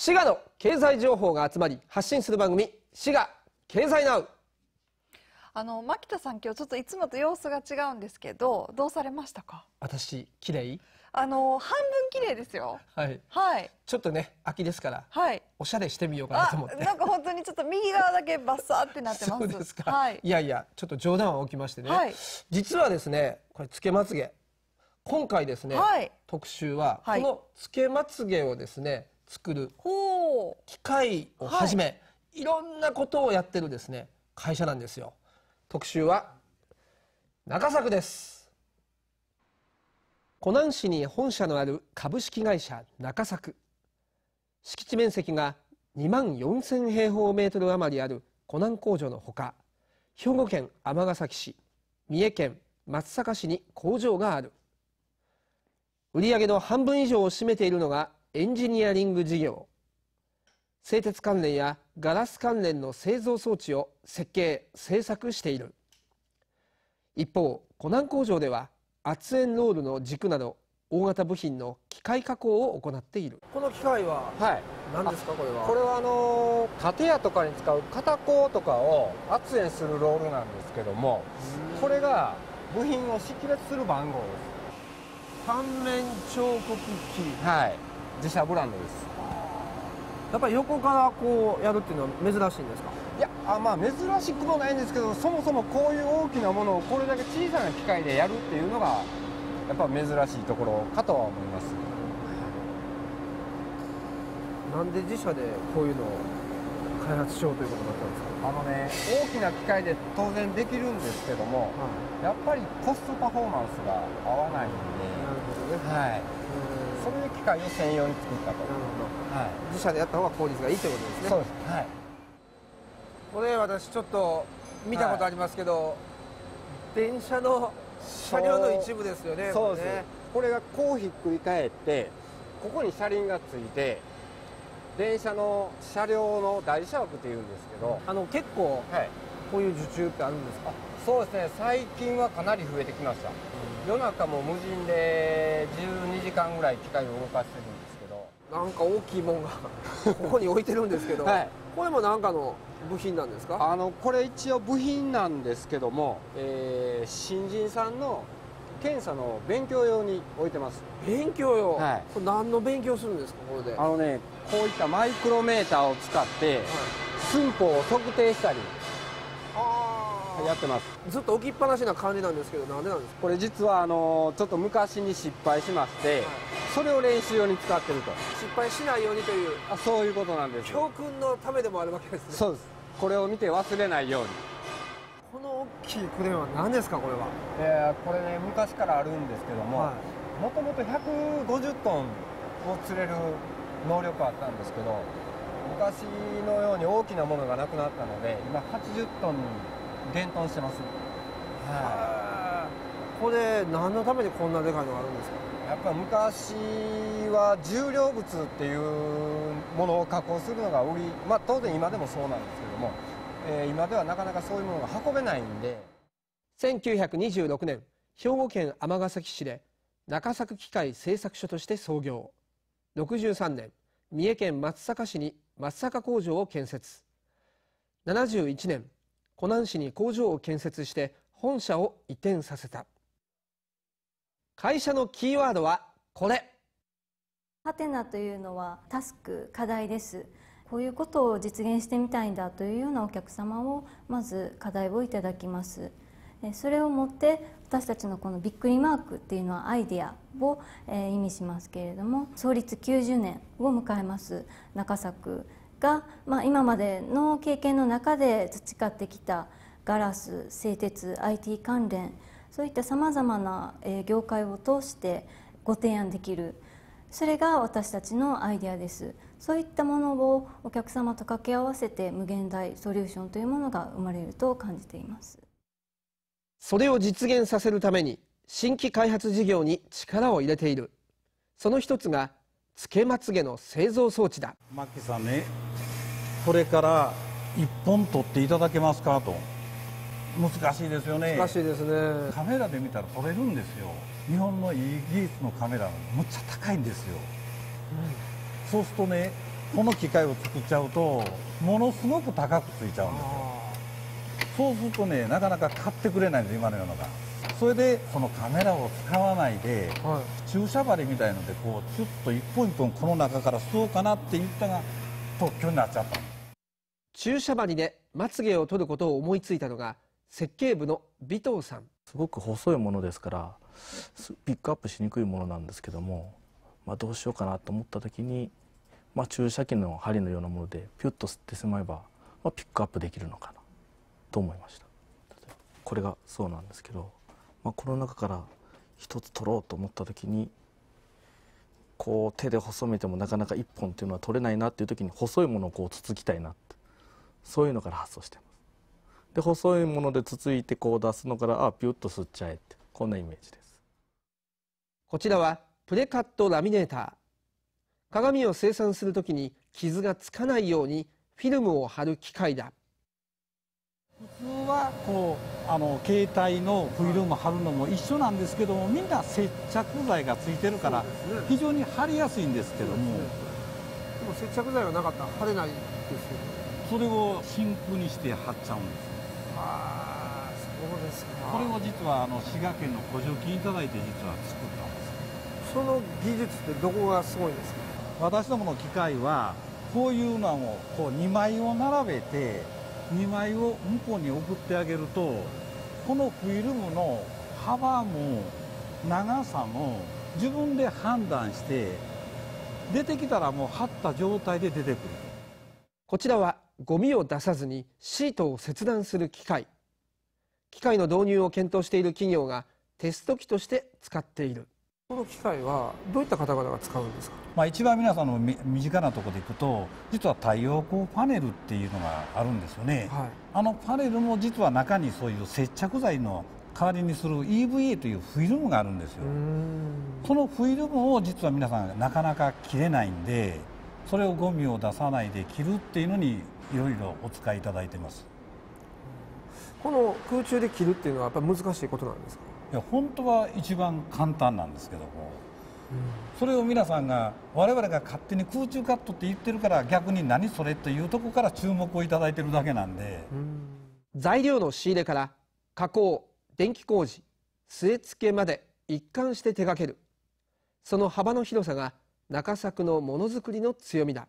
滋賀の経済情報が集まり発信する番組滋賀経済ナウあの牧田さん今日ちょっといつもと様子が違うんですけどどうされましたか私綺麗あの半分綺麗ですよはい、はい、ちょっとね秋ですから、はい、おしゃれしてみようかなと思ってなんか本当にちょっと右側だけバッサーってなってますそうですか、はい、いやいやちょっと冗談は置きましてね、はい、実はですねこれつけまつげ今回ですね、はい、特集はこのつけまつげをですね、作る機械をはじめ、はい、いろんなことをやってるですね会社なんですよ特集は中作です湖南市に本社のある株式会社中作敷地面積が2万4千平方メートル余りある湖南工場のほか兵庫県尼崎市三重県松阪市に工場がある売上の半分以上を占めているのがエンジニアリング事業製鉄関連やガラス関連の製造装置を設計・製作している一方湖南工場では圧縁ロールの軸など大型部品の機械加工を行っているこの機械は何ですか、はい、これはこれはあの建屋とかに使う片鋼とかを圧縁するロールなんですけどもこれが部品を識別する番号です単面彫刻機はい自社ブランドですやっぱり横からこうやるっていうのは珍しいんですかいやあまあ珍しくもないんですけどそもそもこういう大きなものをこれだけ小さな機械でやるっていうのがやっぱ珍しいところかとは思いますなんで自社でこういうのを開発しようということだったんですかあのね大きな機械で当然できるんですけども、はい、やっぱりコストパフォーマンスが合わないんでなるほどね、はいそういう機械を専用に作ったとなるほど、はい、自社でやった方が効率がいいってことですねそうですはいこれ私ちょっと見たことありますけど、はい、電車の車両の一部ですよねそうですねこれがこうひっくり返ってここに車輪がついて電車の車両の台車枠っていうんですけどあの結構、はい、こういう受注ってあるんですかそうですね最近はかなり増えてきました、うん、夜中も無人で12時間ぐらい機械を動かしてるんですけどなんか大きいもんが ここに置いてるんですけど、はい、これもなんかの部品なんですかあのこれ一応部品なんですけども、えー、新人さんの検査の勉強用に置いてます勉強用、はい、これ何の勉強するんですかこれであのねこういったマイクロメーターを使って、はい、寸法を測定したりやってますずっと置きっぱなしな感じなんですけどなんでなんですかこれ実はあのちょっと昔に失敗しまして、はい、それを練習用に使ってると失敗しないようにというあそういうことなんです教訓のためでもあるわけですねそうですこれを見て忘れないようにこの大きいクレーンは何ですかこれはえー、これね昔からあるんですけどももともと150トンを釣れる能力あったんですけど昔のように大きなものがなくなったので今80トンに伝統してます、はい、これ何のためにこんなでかいのがあるんですかやっぱ昔は重量物っていうものを加工するのが売り、まあ、当然今でもそうなんですけども、えー、今ではなかなかそういうものが運べないんで1926年兵庫県尼崎市で中作機械製作所として創業63年三重県松阪市に松阪工場を建設71年湖南市に工場を建設して本社を移転させた会社のキーワードはこれハテナというのはタスク課題ですこういうことを実現してみたいんだというようなお客様をまず課題をいただきますそれをもって私たちのこのビックリマークっていうのはアイディアを意味しますけれども創立90年を迎えます中作が、まあ、今までの経験の中で培ってきたガラス製鉄 IT 関連そういったさまざまな業界を通してご提案できるそれが私たちのアイデアですそういったものをお客様と掛け合わせて無限大ソリューションというものが生まれると感じていますそれを実現させるために新規開発事業に力を入れているその一つがつけまつげの製造装置だマキさんねこれから1本取っていただけますかと難しいですよね難しいですねカメラで見たら撮れるんですよ日本のいい技術のカメラむっちゃ高いんですよ、うん、そうするとねこの機械を作っちゃうとものすごく高くついちゃうんですよそうするとねなかなか買ってくれないんです今の世の中それでこのカメラを使わないで、はい、注射針みたいのでこうちょっと一本一本この中から吸おうかなって言ったが特許になっちゃった注射針でまつげを取ることを思いついたのが設計部の尾藤さんすごく細いものですからピックアップしにくいものなんですけども、まあ、どうしようかなと思った時に、まあ、注射器の針のようなものでピュッと吸ってしまえば、まあ、ピックアップできるのかなと思いました。これがそうなんですけどまあ、この中から一つ取ろうと思った時にこう手で細めてもなかなか一本というのは取れないなっていう時に細いものをこうつつきたいなってそういうのから発想してます。で細いものでつついてこう出すのからあピュッと吸っちゃえってこんなイメージです。こちらはプレカットラミネーター鏡を生産するときに傷がつかないようにフィルムを貼る機械だ普通はこうあの携帯のフィルム貼るのも一緒なんですけどもみんな接着剤がついてるから非常に貼りやすいんですけども、ね、でも接着剤がなかったら貼れないですけどそれを真空にして貼っちゃうんですああそうですかこれを実はあの滋賀県の補助金いいて実は作ったんですその技術ってどこがすごいですか私どもの機械はこういうのをこう2枚を並べて2枚を向こうに送ってあげるとこのフィルムの幅も長さも自分で判断して出てきたらもう貼った状態で出てくるこちらはゴミを出さずにシートを切断する機械機械の導入を検討している企業がテスト機として使っているこの機械はどういった方々が使うんですか、まあ、一番皆さんの身近なところでいくと実は太陽光パネルっていうのがあるんですよね、はい、あのパネルも実は中にそういう接着剤の代わりにする EVA というフィルムがあるんですよそのフィルムを実は皆さんなかなか切れないんでそれをゴミを出さないで切るっていうのにいろいろお使いいただいてますこの空中で切るっていうのはやっぱり難しいことなんですかいや本当は一番簡単なんですけども、うん、それを皆さんが我々が勝手に空中カットって言ってるから逆に何それというとこから注目を頂いてるだけなんで、うん、材料の仕入れから加工電気工事据え付けまで一貫して手掛けるその幅の広さが中作のものづくりの強みだ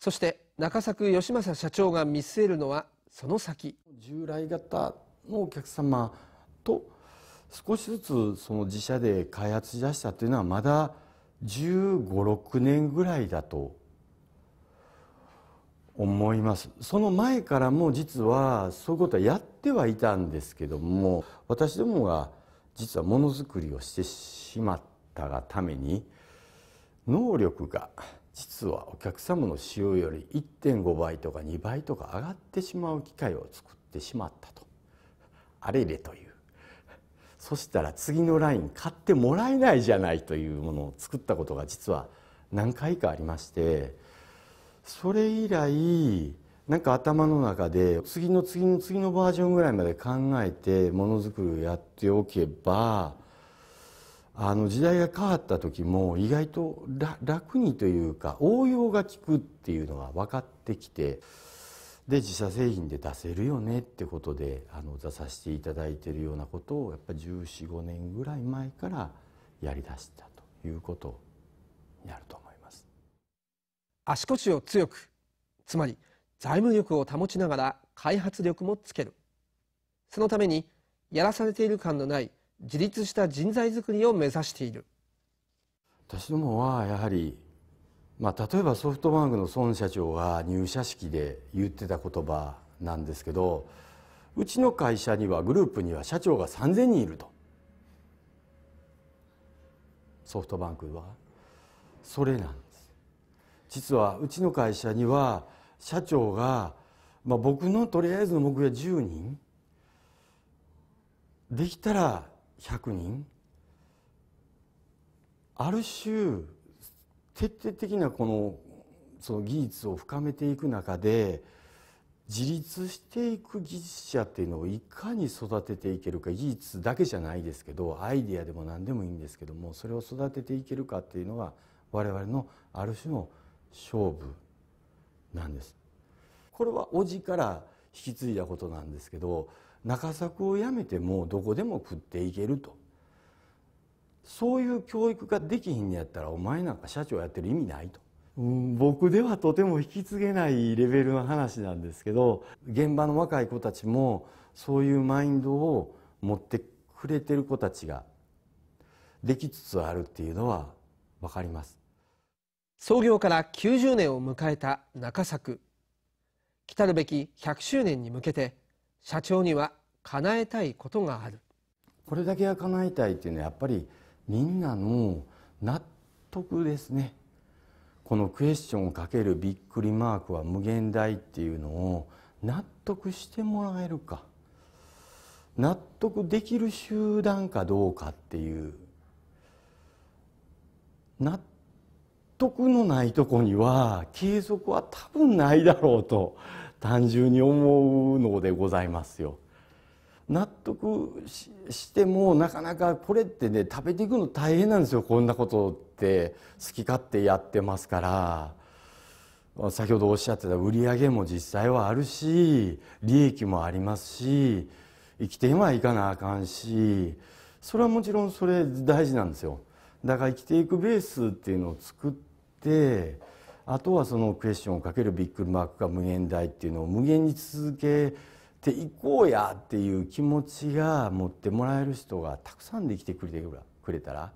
そして中作義政社長が見据えるのはその先従来型のお客様と少しずつその自社で開発しだしたというのはまだ1 5 6年ぐらいだと思いますその前からも実はそういうことはやってはいたんですけども私どもが実はものづくりをしてしまったがために能力が実はお客様の使用より1.5倍とか2倍とか上がってしまう機会を作ってしまったとあれれというそしたら次のライン買ってもらえないじゃないというものを作ったことが実は何回かありましてそれ以来なんか頭の中で次の次の次のバージョンぐらいまで考えてものづくりをやっておけばあの時代が変わった時も意外と楽にというか応用が利くっていうのが分かってきて。で自社製品で出せるよねってことであの出させていただいてるようなことをやっぱ1415年ぐらい前からやりだしたということになると思います足腰を強くつまり財務力を保ちながら開発力もつけるそのためにやらされている感のない自立した人材づくりを目指している私どもはやはりまあ、例えばソフトバンクの孫社長が入社式で言ってた言葉なんですけどうちの会社にはグループには社長が3,000人いるとソフトバンクはそれなんです実はうちの会社には社長が、まあ、僕のとりあえずの目標は10人できたら100人ある種徹底的なこのその技術を深めていく中で自立していく技術者っていうのをいかに育てていけるか技術だけじゃないですけどアイデアでも何でもいいんですけどもそれを育てていけるかっていうのが我々のある種の勝負なんです。これは叔父から引き継いだことなんですけど中作をやめてもどこでも食っていけるとそういう教育ができひんのやったらお前なんか社長やってる意味ないと、うん、僕ではとても引き継げないレベルの話なんですけど現場の若い子たちもそういうマインドを持ってくれてる子たちができつつあるっていうのは分かります創業から90年を迎えた中作来るべき100周年に向けて社長には叶えたいことがあるこれだけは叶えたいっていうのはやっぱりみんなの納得ですねこのクエスチョンをかけるびっくりマークは無限大っていうのを納得してもらえるか納得できる集団かどうかっていう納得のないとこには継続は多分ないだろうと単純に思うのでございますよ。納得してもなかなかこれってね食べていくの大変なんですよこんなことって好き勝手やってますから先ほどおっしゃってた売り上げも実際はあるし利益もありますし生きてはいかなあかんしそれはもちろんそれ大事なんですよだから生きていくベースっていうのを作ってあとはそのクエスチョンをかけるビッグマークが無限大っていうのを無限に続けていこうやっていう気持ちが持ってもらえる人がたくさんできてくれてくれたら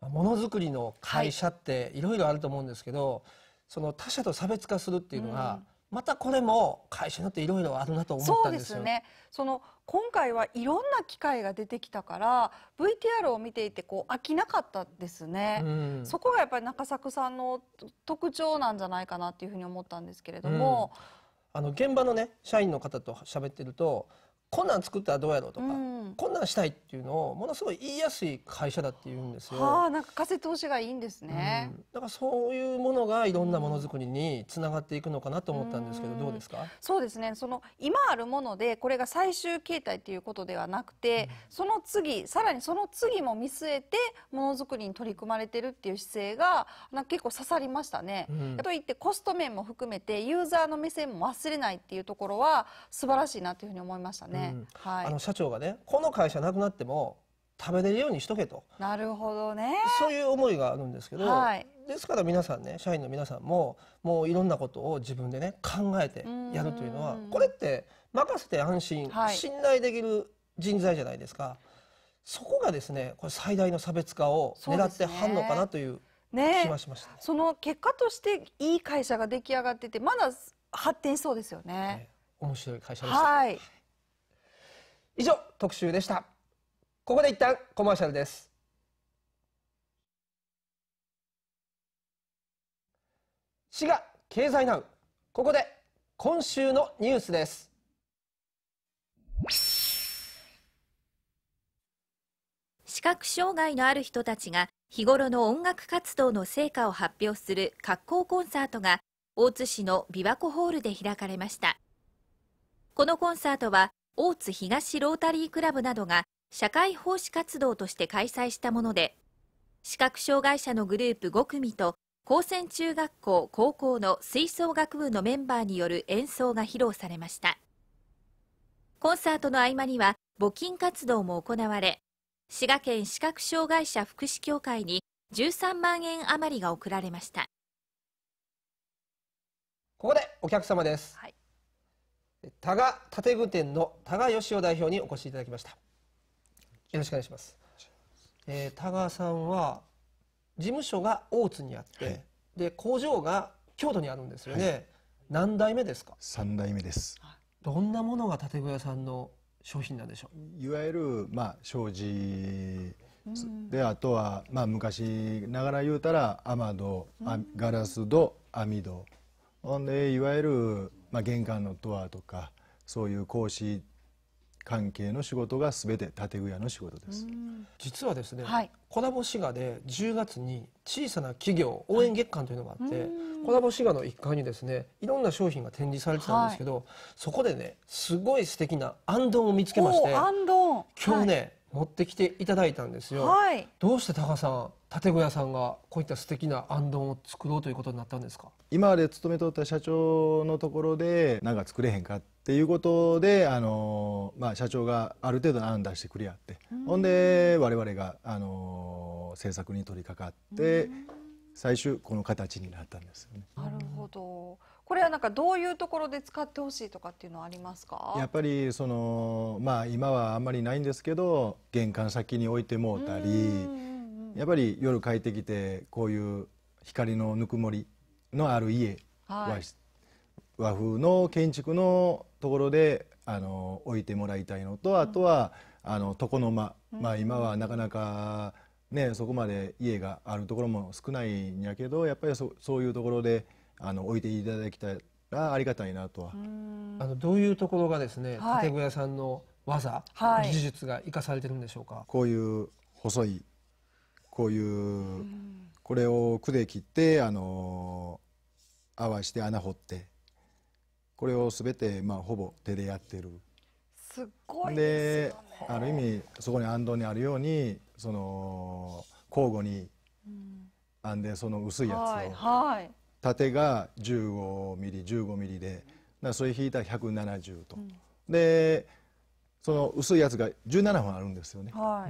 ものづくりの会社っていろいろあると思うんですけど、その他者と差別化するっていうのは、うん、またこれも会社によっていろいろあるなと思ったんですよそうですねその今回はいろんな機会が出てきたから VTR を見ていてこう飽きなかったですね、うん、そこがやっぱり中作さんの特徴なんじゃないかなっていうふうに思ったんですけれども、うんあの現場のね社員の方と喋ってるとこんなん作ったらどうやろうとか、うん、こんなんしたいっていうのをものすごい言いやすい会社だって言うんですよ。はあ、なんか風通しがいいんですね、うん、だからそういうものがいろんなものづくりにつながっていくのかなと思ったんですけど、うん、どうですか？そうですね。その今あるものでこれが最終形態っていうことではなくて、その次さらにその次も見据えてものづくりに取り組まれてるっていう姿勢がなんか結構刺さりましたね。といってコスト面も含めてユーザーの目線も忘れないっていうところは素晴らしいなというふうに思いましたね。はい、あの社長がねこの会社なくなっても食べれるようにしとけとなるほどねそういう思いがあるんですけど、はい、ですから皆さんね社員の皆さんももういろんなことを自分でね考えてやるというのはこれって任せて安心、はい、信頼できる人材じゃないですかそこがですねこれ最大の差別化を狙ってはんのかなというね、ね、その結果としていい会社が出来上がっててまだ発展しそうですよね、ね面白い会社でした。はい以上特集でしたここで一旦コマーシャルです滋賀経済ナウここで今週のニュースです視覚障害のある人たちが日頃の音楽活動の成果を発表する格好コンサートが大津市の琵琶湖ホールで開かれましたこのコンサートは大津東ロータリークラブなどが社会奉仕活動として開催したもので視覚障害者のグループ5組と高専中学校高校の吹奏楽部のメンバーによる演奏が披露されましたコンサートの合間には募金活動も行われ滋賀県視覚障害者福祉協会に13万円余りが贈られましたここでお客様です、はい多賀建具店の多賀義雄代表にお越しいただきましたよろしくお願いします、えー、多賀さんは事務所が大津にあって、はい、で工場が京都にあるんですよね、はい、何代目ですか三代目ですどんなものが建具屋さんの商品なんでしょういわゆる、まあ、障子であとは、まあ、昔ながら言うたら雨戸ガラス戸網戸ほんでいわゆるまあ、玄関のドアとかそういう講師関係の仕事が全て建具屋の仕事です実はですね、はい、コラボ滋賀で10月に小さな企業応援月間というのがあって、はい、コラボ滋賀の一環にですねいろんな商品が展示されてたんですけど、はい、そこでねすごい素敵な安藤を見つけまして今日ね、持ってきていただいたんですよ、はい、どうして高さん建具屋さんがこういった素敵な安灯を作ろうということになったんですか今まで勤めとった社長のところでなんか作れへんかっていうことで、あのまあ、社長がある程度案出してくれやって、うん、ほんで我々が、あの制作に取り掛かって、最終この形になったんですよね。なるほどこれはなんかどういうところで使ってほしいとかっていうのはありますかやっぱりそのまあ今はあんまりないんですけど玄関先に置いてもうたりやっぱり夜帰ってきてこういう光のぬくもりのある家は、はい、和風の建築のところであの置いてもらいたいのとあとは、あの床の間、まあ、今はなかなか、ね、そこまで家があるところも少ないんやけどやっぱりそそういうところで。あの置いていただきたらありがたいなとは。あのどういうところがですね、はい、建具屋さんの技、はい、技術が生かされてるんでしょうか。こういう細いこういうこれを区で切ってあの泡して穴掘ってこれをすべてまあほぼ手でやってる。すごいで、ね、ある意味そこに安藤にあるようにその交互に編んでその薄いやつを。はい、はい縦が15ミリ15ミリでそれ引いたら170と、うん、でその薄いやつが17本あるんですよね、は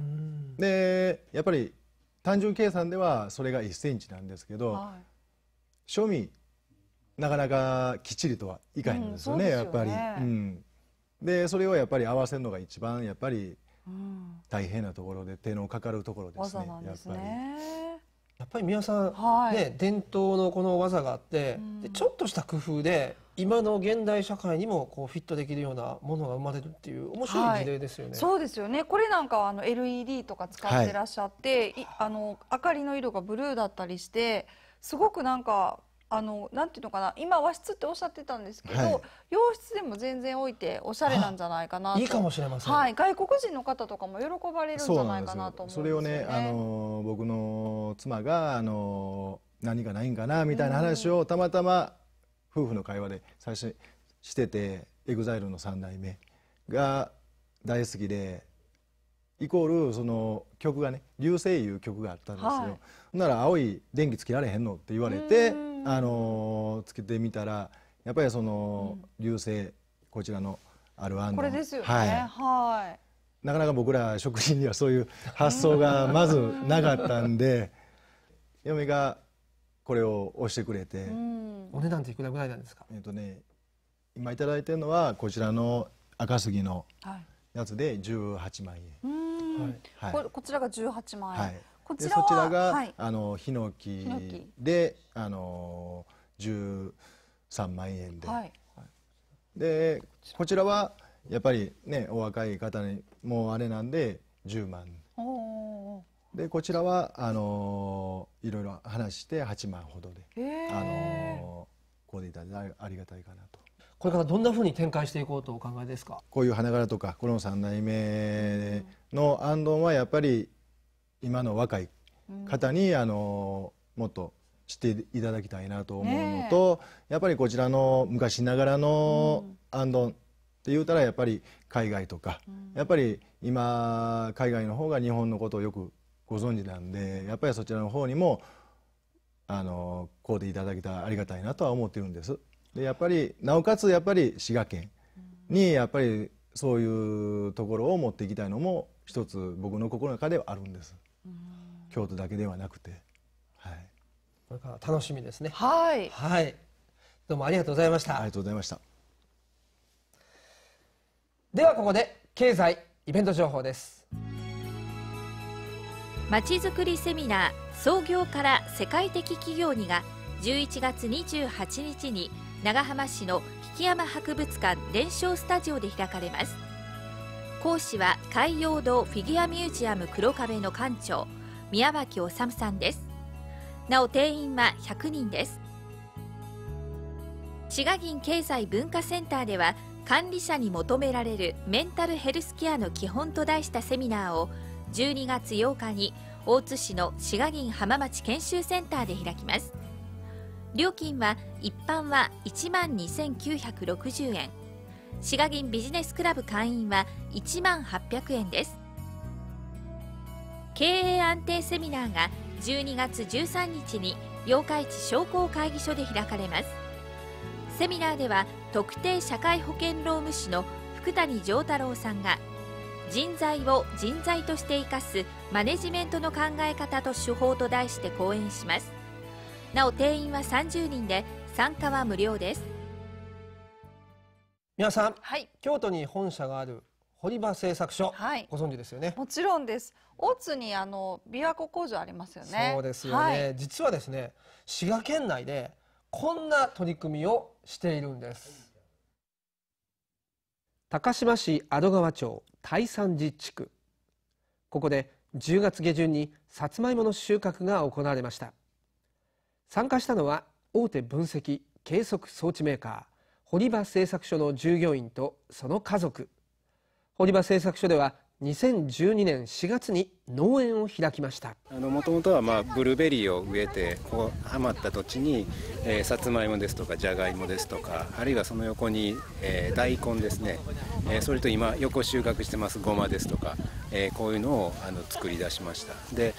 い、でやっぱり単純計算ではそれが1センチなんですけど、はい、庶民なかなかきっちりとはいかへんですよねうん、よねやっぱり、うん、でそれをやっぱり合わせるのが一番やっぱり大変なところで手のかかるところですね、ね、やっぱり。やっぱり皆さん、はい、ね、伝統のこの技があって、うん、ちょっとした工夫で今の現代社会にもこうフィットできるようなものが生まれるっていう面白い事例ですよね、はい、そうですよねこれなんかはあの LED とか使ってらっしゃって、はい、あの明かりの色がブルーだったりしてすごくなんかあのなんていうのかな今和室っておっしゃってたんですけど、はい、洋室でも全然置いておしゃれなんじゃないかないいかもしれません、はい、外国人の方とかも喜ばれるんじゃないかなと思うんですよ、ね、それをねあの僕の妻があの何がないんかなみたいな話をたまたま夫婦の会話で最初しててエグザイルの三代目が大好きでイコールその曲がね「流星」いう曲があったんですよ、はい、なら「青い電気つけられへんの?」って言われて。あのつけてみたらやっぱりその流星こちらのる1ん。これですよねはいなかなか僕ら職人にはそういう発想がまずなかったんで 嫁がこれを押してくれて、お値段っていくらぐらいなんですかえっ、とね今頂いてるのはこちらの赤杉のやつで18万円、はい、ここちらが18万円、はいこちらそちらが、はい、あのヒノキであの13万円で、はい、でこちらはやっぱりねお若い方にもうあれなんで10万でこちらはあのいろいろ話して8万ほどで、あのこうでいただいありがたいかなと。これからどんなふうに展開していこうとお考えですかこういう花柄とかこの3代目の安藤はやっぱり今の若い方に、あのもっと知っていただきたいなと思うのと、やっぱりこちらの昔ながらのアンドンって言うたらやっぱり海外とか、やっぱり今海外の方が日本のことをよくご存知なんでやっぱりそちらの方にもあのこうでいただけたらありがたいなとは思ってるんです。でやっぱりなおかつやっぱり滋賀県にやっぱりそういうところを持っていきたいのも一つ僕の心の中ではあるんです。京都だけではなくて、はい、これから楽しみですねはい、はい、どうもありがとうございましたありがとうございましたではここで経済イベント情報ですまちづくりセミナー創業から世界的企業にが11月28日に長浜市の引山博物館伝承スタジオで開かれます講師は海洋堂フィギュアミュージアム黒壁の館長宮脇治さんですなお定員は100人です滋賀銀経済文化センターでは管理者に求められるメンタルヘルスケアの基本と題したセミナーを12月8日に大津市の滋賀銀浜町研修センターで開きます料金は一般は1万2960円滋賀銀ビジネスクラブ会員は1万800円です経営安定セミナーが12月13日に八日市商工会議所で開かれますセミナーでは特定社会保険労務士の福谷丈太郎さんが人材を人材として生かすマネジメントの考え方と手法と題して講演しますなお定員は30人で参加は無料です皆さん、はい、京都に本社がある堀場製作所、はい、ご存知ですよねもちろんです大津にあの琵琶湖工場ありますよねそうですよね、はい、実はですね滋賀県内でこんな取り組みをしているんです高島市阿戸川町大山寺地区ここで10月下旬にさつまいもの収穫が行われました参加したのは大手分析計測装置メーカー堀場製作所の従業員とその家族堀場製作所では2012年4月に農園を開きましたもともとはまあブルーベリーを植えてこう余った土地に、えー、さつまいもですとかじゃがいもですとかあるいはその横に、えー、大根ですね、えー、それと今横収穫してますごまですとか、えー、こういうのをあの作り出しましたで、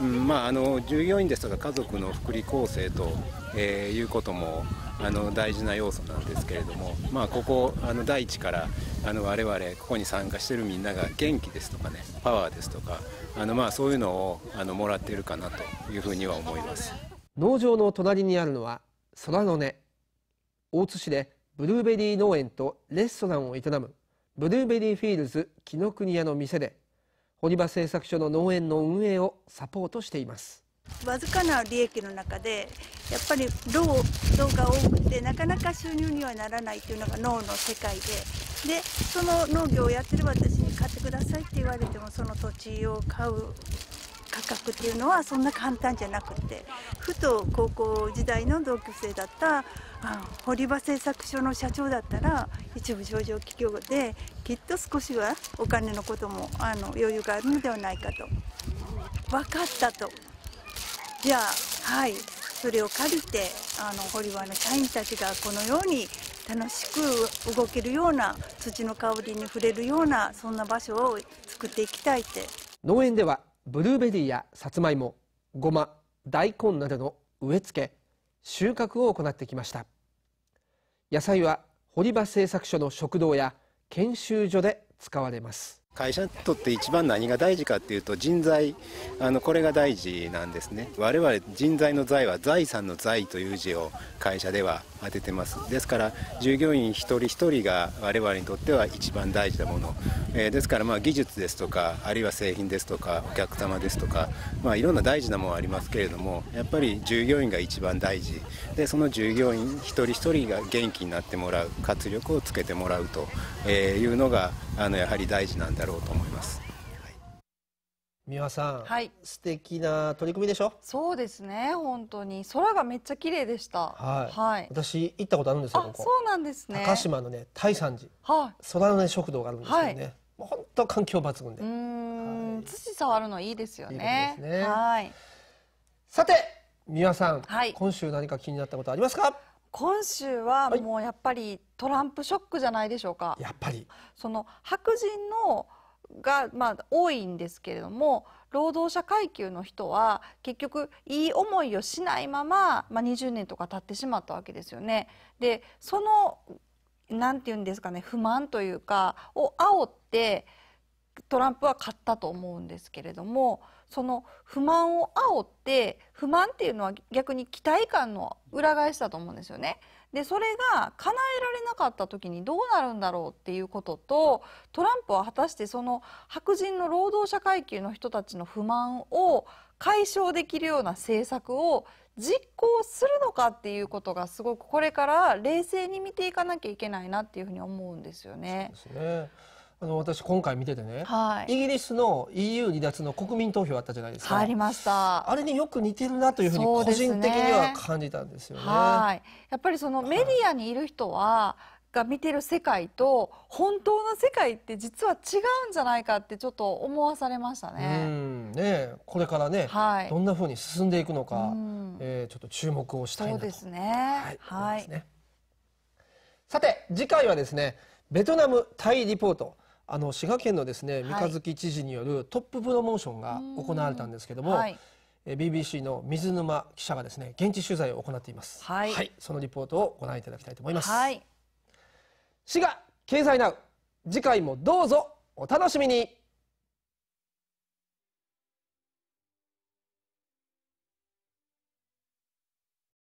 うん、まああの従業員ですとか家族の福利厚生と、えー、いうこともあの大事な要素なんですけれども、まあ、ここあの大地からあの我々ここに参加してるみんなが元気ですとかねパワーですとかあのまあそういうのをあのもらっているかなというふうには思います農場の隣にあるのは空の根大津市でブルーベリー農園とレストランを営むブルーベリーフィールズ紀ノ国屋の店で堀場製作所の農園の運営をサポートしていますわずかな利益の中でやっぱり労働が多くてなかなか収入にはならないというのが脳の世界ででその農業をやってる私に買ってくださいって言われてもその土地を買う価格っていうのはそんな簡単じゃなくてふと高校時代の同級生だった堀場製作所の社長だったら一部上場企業できっと少しはお金のこともあの余裕があるのではないかと分かったとじゃあはいそれを借りてあの堀場の社員たちがこのように楽しく動けるような土の香りに触れるようなそんな場所を作っていきたいって農園ではブルーベリーやさつまいもごま大根などの植え付け収穫を行ってきました野菜は堀場製作所の食堂や研修所で使われます会社にとって一番何が大事かっていうと人材あのこれが大事なんですね我々人材の財は財産の財という字を会社では当ててますですから従業員一人一人が我々にとっては一番大事なもの、えー、ですからまあ技術ですとかあるいは製品ですとかお客様ですとか、まあ、いろんな大事なものありますけれどもやっぱり従業員が一番大事でその従業員一人一人が元気になってもらう活力をつけてもらうというのがあのやはり大事なんだろうと思います。三輪さん、はい、素敵な取り組みでしょそうですね本当に空がめっちゃ綺麗でしたはい、はい、私行ったことあるんですよそうなんですね高島のね大山寺、はい、空の、ね、食堂があるんですけどね、はい、本当環境抜群でうん、土触るのいいですよね、いいですね、はいさて三輪さん、はい、今週何か気になったことありますか今週はもうやっぱりトランプショックじゃないでしょうか、やっぱりその白人のが、まあ、多いんですけれども労働者階級の人は結局いい思いをしないまま、まあ、20年とか経ってしまったわけですよね。でそのなんて言うんですかね不満というかを煽ってトランプは勝ったと思うんですけれどもその不満を煽って不満っていうのは逆に期待感の裏返しだと思うんですよね。でそれが叶えられなかった時にどうなるんだろうっていうこととトランプは果たしてその白人の労働者階級の人たちの不満を解消できるような政策を実行するのかっていうことがすごくこれから冷静に見ていかなきゃいけないなっていうふうに思うんですよね。そうですねあの私今回見ててね、はい、イギリスの EU 離脱の国民投票あったじゃないですか。ありました。あれによく似てるなというふうに個人的には感じたんですよね。ねやっぱりそのメディアにいる人は、が見てる世界と本当の世界って実は違うんじゃないかってちょっと思わされましたね。ねこれからね、はい、どんなふうに進んでいくのか、えー、ちょっと注目をしたいなと。そうですね。はい。はい、さて次回はですねベトナムタイリポート。あの滋賀県のですね三日月知事によるトッププロモーションが行われたんですけども、はい、BBC の水沼記者がですね現地取材を行っています、はい、はい、そのリポートをご覧いただきたいと思います、はい、滋賀経済ナウ次回もどうぞお楽しみに